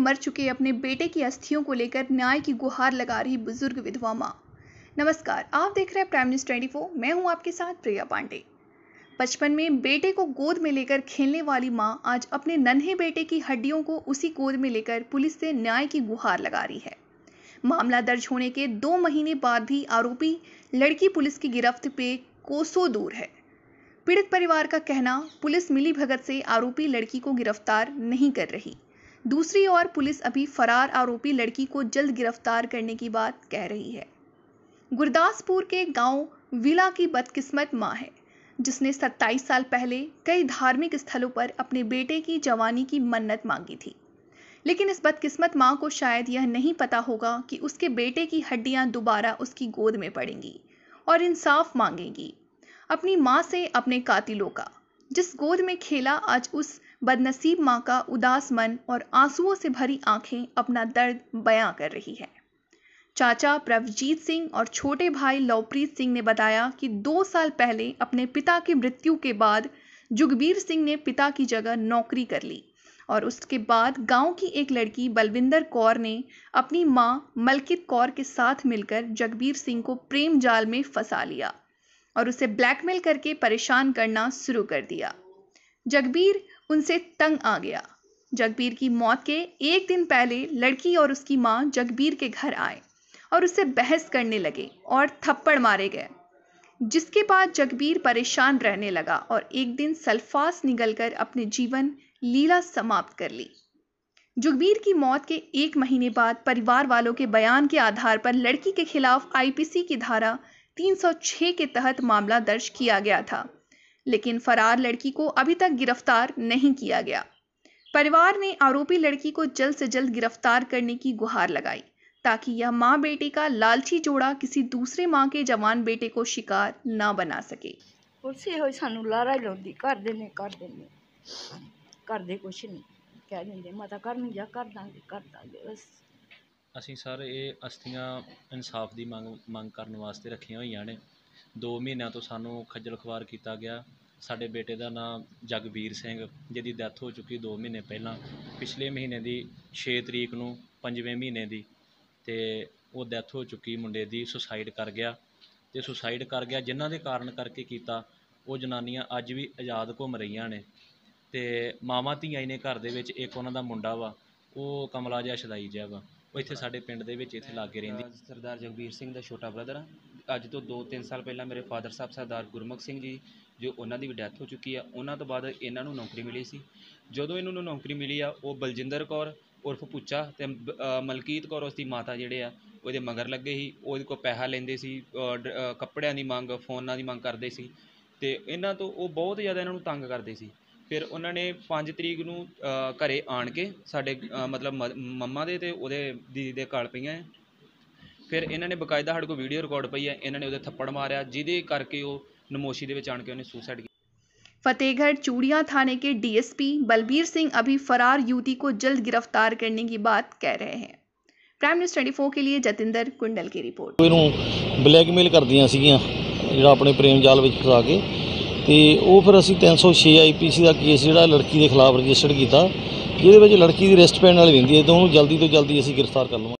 मर चुके अपने बेटे की अस्थियों को लेकर न्याय की गुहार लगा रही बुजुर्ग विधवा माँ नमस्कार आप देख रहे हैं प्राइम न्यूज ट्वेंटी फोर मैं हूँ आपके साथ प्रिया पांडे बचपन में बेटे को गोद में लेकर खेलने वाली माँ आज अपने नन्हे बेटे की हड्डियों को उसी गोद में लेकर पुलिस से न्याय की गुहार लगा रही है मामला दर्ज होने के दो महीने बाद भी आरोपी लड़की पुलिस की गिरफ्त पे कोसों दूर है पीड़ित परिवार का कहना पुलिस मिली भगत से आरोपी लड़की को गिरफ्तार नहीं कर रही दूसरी ओर पुलिस अभी फरार आरोपी लड़की को जल्द गिरफ्तार करने की बात कह रही है गुरदासपुर के गांव विला की बदकिस्मत माँ है जिसने 27 साल पहले कई धार्मिक स्थलों पर अपने बेटे की जवानी की मन्नत मांगी थी लेकिन इस बदकिस्मत माँ को शायद यह नहीं पता होगा कि उसके बेटे की हड्डियाँ दोबारा उसकी गोद में पड़ेंगी और इंसाफ मांगेंगी अपनी माँ से अपने कातिलों का जिस गोद में खेला आज उस बदनसीब माँ का उदास मन और आंसुओं से भरी आंखें अपना दर्द बयां कर रही है चाचा प्रभजीत सिंह और छोटे भाई लवप्रीत सिंह ने बताया कि दो साल पहले अपने पिता की मृत्यु के बाद जुगबीर सिंह ने पिता की जगह नौकरी कर ली और उसके बाद गांव की एक लड़की बलविंदर कौर ने अपनी मां मलकित कौर के साथ मिलकर जगबीर सिंह को प्रेम जाल में फंसा लिया और उसे ब्लैकमेल करके परेशान करना शुरू कर दिया जगबीर उनसे तंग आ गया जगबीर की मौत के एक दिन पहले लड़की और उसकी माँ जगबीर के घर आए और उससे बहस करने लगे और थप्पड़ मारे गए जिसके बाद जगबीर परेशान रहने लगा और एक दिन सल्फास निगलकर अपने जीवन लीला समाप्त कर ली जगबीर की मौत के एक महीने बाद परिवार वालों के बयान के आधार पर लड़की के खिलाफ आईपीसी की धारा 306 के तहत मामला दर्ज किया गया था लेकिन फरार लड़की को अभी तक गिरफ्तार नहीं किया गया परिवार ने आरोपी लड़की को जल्द से जल्द गिरफ्तार करने की गुहार लगाई ताकि यह माँ बेटे का लालची जोड़ा किसी दूसरे माँ के जवान बेटे को शिकार ना बना सके ਉਸੇ ਹੋਈ ਸਾਨੂੰ ਲਾਰਾ ਹੀ ਲਾਉਂਦੀ ਕਰਦੇ ਨੇ ਕਰਦੇ ਨੇ ਕਰਦੇ ਕੁਛ ਨਹੀਂ ਕਹਿ ਦਿੰਦੇ ਮਾਤਾ ਕਰਨ ਜਾ ਕਰ ਦਾਂਗੇ ਕਰ ਦਾਂਗੇ ਬਸ ਅਸੀਂ ਸਰ ਇਹ ਅਸਥੀਆਂ ਇਨਸਾਫ ਦੀ ਮੰਗ ਮੰਗ ਕਰਨ ਵਾਸਤੇ ਰੱਖੀਆਂ ਹੋਈਆਂ ਨੇ ਦੋ ਮਹੀਨਿਆਂ ਤੋਂ ਸਾਨੂੰ ਖੱਜਲ ਖੁਆਰ ਕੀਤਾ ਗਿਆ ਸਾਡੇ ਬੇਟੇ ਦਾ ਨਾਂ ਜਗਵੀਰ ਸਿੰਘ ਜਿਹਦੀ ਡੈਥ ਹੋ ਚੁੱਕੀ ਦੋ ਮਹੀਨੇ ਪਹਿਲਾਂ ਪਿਛਲੇ ਮਹੀਨੇ ਦੀ ਛੇ ਤਰੀਕ ਨੂੰ ਪੰਜਵੇਂ ਮਹੀਨੇ ਦੀ ਅਤੇ ਉਹ ਡੈਥ ਹੋ ਚੁੱਕੀ ਮੁੰਡੇ ਦੀ ਸੁਸਾਈਡ ਕਰ ਗਿਆ ਅਤੇ ਸੁਸਾਈਡ ਕਰ ਗਿਆ ਜਿਨ੍ਹਾਂ ਦੇ ਕਾਰਨ ਕਰਕੇ ਕੀਤਾ ਉਹ ਜਨਾਨੀਆਂ ਅੱਜ ਵੀ ਆਜ਼ਾਦ ਘੁੰਮ ਰਹੀਆਂ ਨੇ ਅਤੇ ਮਾਵਾਂ ਧੀਆਂ ਹੀ ਨੇ ਘਰ ਦੇ ਵਿੱਚ ਇੱਕ ਉਹਨਾਂ ਦਾ ਮੁੰਡਾ ਵਾ ਉਹ ਕਮਲਾ ਜਿਹਾ ਛਦਾਈ ਜਿਹਾ ਵਾ ਉਹ ਇੱਥੇ ਸਾਡੇ ਪਿੰਡ ਦੇ ਵਿੱਚ ਇੱਥੇ ਲਾਗੇ ਰਹਿੰਦੀ ਸਰਦਾਰ ਜਗਬੀਰ ਸਿੰਘ ਦਾ ਛੋਟਾ ਬ੍ਰਦਰ ਆ ਅੱਜ ਤੋਂ 2-3 ਸਾਲ ਪਹਿਲਾਂ ਮੇਰੇ ਫਾਦਰ ਸਾਹਿਬ ਸਰਦਾਰ ਗੁਰਮੁਖ ਸਿੰਘ ਜੀ ਜੋ ਉਹਨਾਂ ਦੀ ਵੀ ਡੈਥ ਹੋ ਚੁੱਕੀ ਆ ਉਹਨਾਂ ਤੋਂ ਬਾਅਦ ਇਹਨਾਂ ਨੂੰ ਨੌਕਰੀ ਮਿਲੀ ਸੀ ਜਦੋਂ ਇਹਨਾਂ ਨੂੰ ਨੌਕਰੀ ਮਿਲੀ ਆ ਉਹ ਬਲਜਿੰਦਰ ਕੌਰ ਉਰਫ ਪੁੱਚਾ ਤੇ ਮਲਕੀਤ ਕੌਰ ਉਸ ਦੀ ਮਾਤਾ ਜਿਹੜੇ ਆ ਉਹਦੇ ਮਗਰ ਲੱਗੇ ਸੀ ਉਹਦੇ ਕੋਲ ਪੈਸਾ ਲੈਂਦੇ ਸੀ ਕੱਪੜਿਆਂ ਦੀ ਮੰਗ ਫੋਨਾਂ ਦੀ ਮੰਗ ਕਰਦੇ ਸੀ ਤੇ ਇਹਨਾਂ ਤੋਂ ਉਹ ਬਹੁਤ ਜ਼ਿਆਦਾ ਇਹਨਾਂ ਨੂੰ ਤੰਗ ਕਰਦੇ ਸੀ ਫਿਰ ਉਹਨਾਂ ਨੇ 5 ਤਰੀਕ ਨੂੰ ਘਰੇ ਆਣ ਕੇ ਸਾਡੇ ਮਤਲਬ ਮ- ਮੰਮਾ ਦੇ ਤੇ ਉਹਦੇ ਦੀਦੀ ਦੇ ਗਲ ਪਈਆਂ ਹੈ। ਫਿਰ ਇਹਨਾਂ ਨੇ ਬਕਾਇਦਾ ਸਾਡੇ ਕੋਲ ਵੀਡੀਓ ਰਿਕਾਰਡ ਪਈ ਹੈ ਇਹਨਾਂ ਨੇ ਉਹਦੇ ਥੱਪੜ ਮਾਰਿਆ ਜਿਹਦੇ ਕਰਕੇ ਉਹ ਨਮੋਸ਼ੀ ਦੇ ਵਿੱਚ ਆਣ ਕੇ ਉਹਨੇ ਸੁਸਾਈਡ फतेहगढ़ चूड़िया थाने के डीएसपी बलबीर सिंह अभी फरार युवती को जल्द गिरफ्तार करने की बात कह रहे हैं प्राइम न्यूज 24 के लिए जतिंदर कुंडल की रिपोर्ट ਇਹਨੂੰ ਬਲੈਕਮੇਲ ਕਰਦੀਆਂ ਸੀਗੀਆਂ ਜਿਹੜਾ ਆਪਣੇ ਪ੍ਰੇਮ ਜਾਲ ਵਿੱਚ ਫਸਾ ਕੇ ਤੇ ਉਹ ਫਿਰ ਅਸੀਂ 306 ਆਈਪੀਸੀ ਦਾ ਕੇਸ ਜਿਹੜਾ ਲੜਕੀ ਦੇ ਖਿਲਾਫ ਰਜਿਸਟਰ ਕੀਤਾ ਜਿਹਦੇ ਵਿੱਚ ਲੜਕੀ ਦੀ ਰਿਸਟ ਪੈਣ ਵਾਲੀ ਹੁੰਦੀ ਹੈ ਤਾਂ ਉਹਨੂੰ ਜਲਦੀ ਤੋਂ ਜਲਦੀ ਅਸੀਂ ਗ੍ਰਿਫਤਾਰ ਕਰ ਲਵਾਂਗੇ